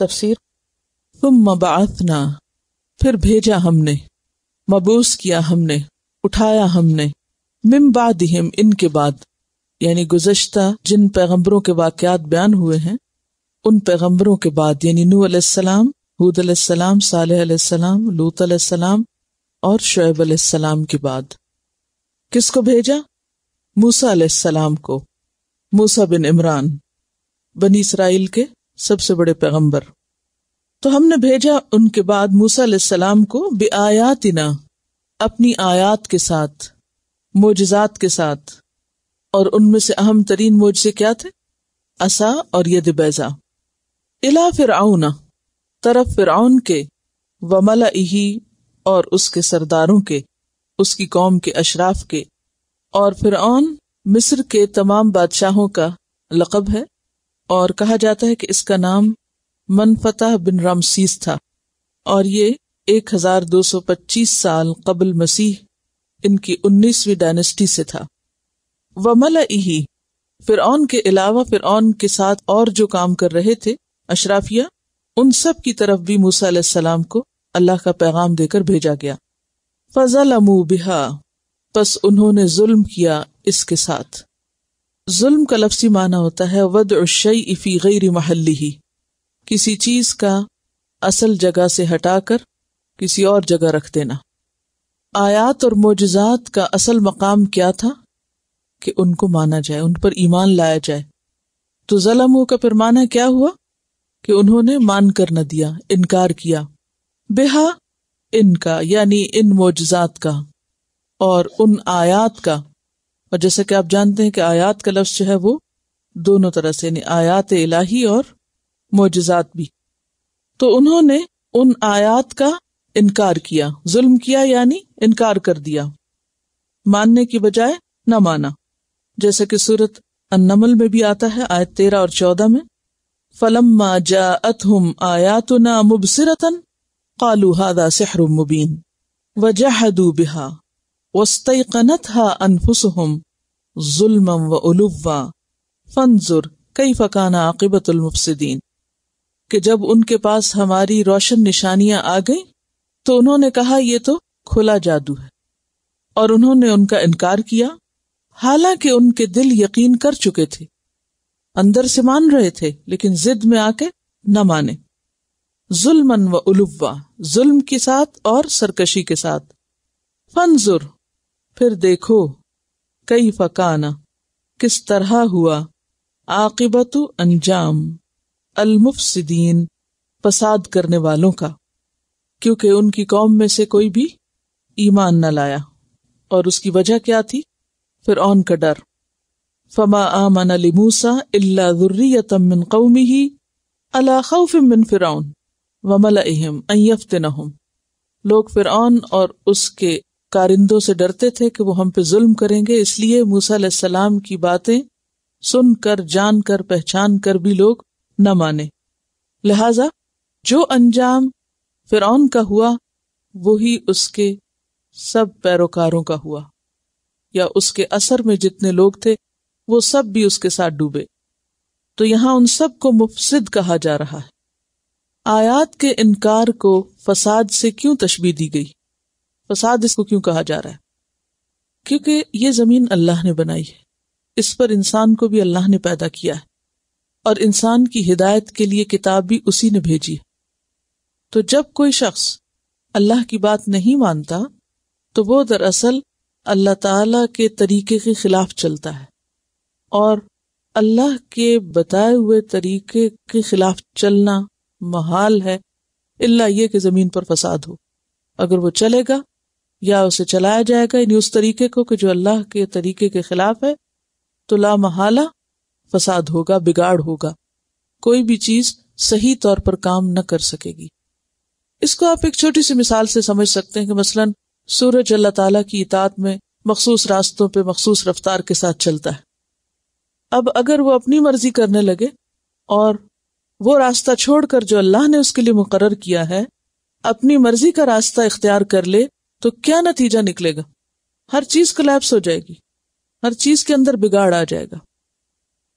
तफसीर तुम मबाथना फिर भेजा हमने मबूस किया हमने उठाया हमने हिम इनके बाद यानी गुजश्ता जिन पैगम्बरों के वाक़ात बयान हुए हैं उन पैगम्बरों के बाद यानी नू हूद अलैहिस्सलाम सालम लूत अलैहिस्सलाम और शुएब अलैहिस्सलाम के बाद किसको भेजा मूसा अलैहिस्सलाम को मूसा बिन इमरान बनी इसराइल के सबसे बड़े पैगंबर तो हमने भेजा उनके बाद मूसा सलाम को बेआयातना अपनी आयात के साथ मोजात के साथ और उनमें से अहम तरीन मोजे क्या थे असा और यद बैजा इला फिरआना तरफ फिरआन के वमला इही और उसके सरदारों के उसकी कौम के अशराफ के और फिरआन मिस्र के तमाम बादशाहों का लकब है और कहा जाता है कि इसका नाम मनफतह बिन रामसीस था और ये 1225 साल कबल मसीह इनकी 19वीं डायनेस्टी से था वमल ही फिर के अलावा फिर के साथ और जो काम कर रहे थे अशराफिया उन सब की तरफ भी मूसा सलाम को अल्लाह का पैगाम देकर भेजा गया फजल बिहा बस उन्होंने जुल्म किया इसके साथ जुल्म का लफ्सी माना होता है वद उशई फी गैर महली ही किसी चीज का असल जगह से हटाकर किसी और जगह रख देना आयात और मोजात का असल मकाम क्या था कि उनको माना जाए उन पर ईमान लाया जाए तो जलम का फिर माना क्या हुआ कि उन्होंने मान कर न दिया इनकार किया बेहा इनका यानी इन मोजात का और उन आयात का और जैसे कि आप जानते हैं कि आयात का लफ्ज जो है वो दोनों तरह से यानी आयात इलाही और मोजात भी तो उन्होंने उन आयात का इनकार किया जुल्म किया यानी इनकार कर दिया मानने की बजाय न माना जैसे कि सूरत अन्नमल में भी आता है आयत तेरह और चौदह में फलम्मा जा आयात ना मुबसरतन कालू हादा सहरुमुबीन मुबीन वजहदू बिहा वस्तनत हा अनफुसहुम जुल्मम व उलुवा फनजुर कई फ़काना आकिबतुलमफसदीन कि जब उनके पास हमारी रोशन निशानियां आ गई तो उन्होंने कहा यह तो खुला जादू है और उन्होंने उनका इनकार किया हालांकि उनके दिल यकीन कर चुके थे अंदर से मान रहे थे लेकिन जिद में आके न माने जुल्मन व उलुवा जुल्म के साथ और सरकशी के साथ फनजुर फिर देखो कई फकाना किस तरह हुआ आकिबत अंजाम अलमुफसदीन फसाद करने वालों का क्योंकि उनकी कौम में से कोई भी ईमान न लाया और उसकी वजह क्या थी फिर ऑन का डर फमा आमन अली मूसा इलातमिन कौमी ही अलाखिन फिर वमल अहम अयफ्त नहम लोग फिर और उसके कारिंदों से डरते थे कि वो हम पे जुल्म करेंगे इसलिए मूसा सलाम की बातें सुनकर जानकर पहचान कर भी लोग न माने लिहाजा जो अंजाम फिर का हुआ वही उसके सब पैरोकारों का हुआ या उसके असर में जितने लोग थे वो सब भी उसके साथ डूबे तो यहां उन सब को मुफसिद कहा जा रहा है आयात के इनकार को फसाद से क्यों तशबी दी गई फसाद इसको क्यों कहा जा रहा है क्योंकि ये जमीन अल्लाह ने बनाई है इस पर इंसान को भी अल्लाह ने पैदा किया है और इंसान की हिदायत के लिए किताब भी उसी ने भेजी है तो जब कोई शख्स अल्लाह की बात नहीं मानता तो वो दरअसल अल्लाह ताला के तरीके के खिलाफ चलता है और अल्लाह के बताए हुए तरीके के खिलाफ चलना महाल है इल्ला ये कि जमीन पर फसाद हो अगर वो चलेगा या उसे चलाया जाएगा यानी उस तरीके को कि जो अल्लाह के तरीके के खिलाफ है तो ला महाला फसाद होगा बिगाड़ होगा कोई भी चीज सही तौर पर काम न कर सकेगी इसको आप एक छोटी सी मिसाल से समझ सकते हैं कि मसलन सूरज अल्लाह ताला की इतात में मखसूस रास्तों पे मखसूस रफ्तार के साथ चलता है अब अगर वो अपनी मर्जी करने लगे और वो रास्ता छोड़कर जो अल्लाह ने उसके लिए मुकर किया है अपनी मर्जी का रास्ता इख्तियार कर ले तो क्या नतीजा निकलेगा हर चीज कलेप्स हो जाएगी हर चीज के अंदर बिगाड़ आ जाएगा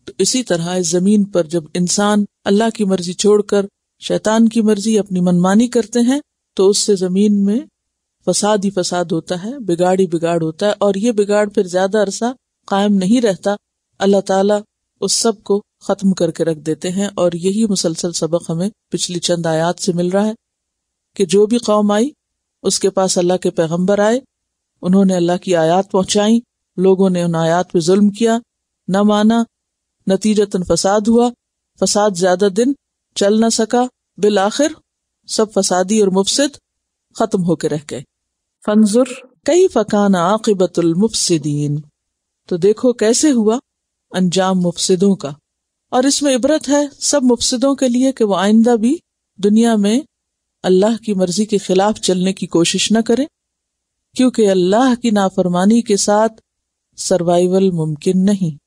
तो इसी तरह इस जमीन पर जब इंसान अल्लाह की मर्जी छोड़कर शैतान की मर्जी अपनी मनमानी करते हैं तो उससे जमीन में फसाद ही फसाद होता है बिगाड़ ही बिगाड़ होता है और ये बिगाड़ फिर ज्यादा अरसा कायम नहीं रहता अल्लाह ताला उस सब को खत्म करके रख देते हैं और यही मुसलसल सबक हमें पिछली चंद आयात से मिल रहा है कि जो भी कौम आई उसके पास अल्लाह के पैगम्बर आए उन्होंने अल्लाह की आयात पहुंचाई लोगों ने उन आयात पर जुल्म किया न माना नतीजतन फसाद हुआ फसाद ज्यादा दिन चल न सका बिल आखिर सब फसादी और मुफसद खत्म होकर रह गए फंजुर कई फकान आकिबतुल मुफसिदीन तो देखो कैसे हुआ अंजाम मुफसदों का और इसमें इबरत है सब मुफसदों के लिए कि वह आइंदा भी दुनिया में अल्लाह की मर्जी के खिलाफ चलने की कोशिश न करें क्योंकि अल्लाह की नाफरमानी के साथ सर्वाइवल मुमकिन नहीं